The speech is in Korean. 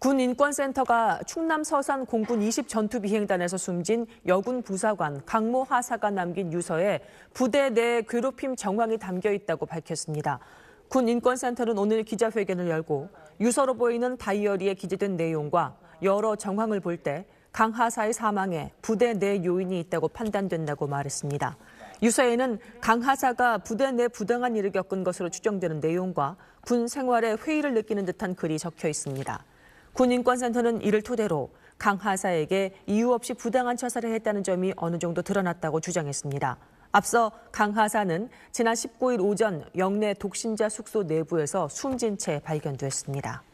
군 인권센터가 충남 서산 공군 20 전투 비행단에서 숨진 여군 부사관 강모 하사가 남긴 유서에 부대 내 괴롭힘 정황이 담겨 있다고 밝혔습니다. 군 인권센터는 오늘 기자회견을 열고 유서로 보이는 다이어리에 기재된 내용과 여러 정황을 볼 때 강하사의 사망에 부대 내 요인이 있다고 판단된다고 말했습니다. 유서에는 강하사가 부대 내 부당한 일을 겪은 것으로 추정되는 내용과 군 생활에 회의를 느끼는 듯한 글이 적혀 있습니다. 군인권센터는 이를 토대로 강 하사에게 이유 없이 부당한 처사를 했다는 점이 어느 정도 드러났다고 주장했습니다. 앞서 강 하사는 지난 19일 오전 영내 독신자 숙소 내부에서 숨진 채 발견됐습니다.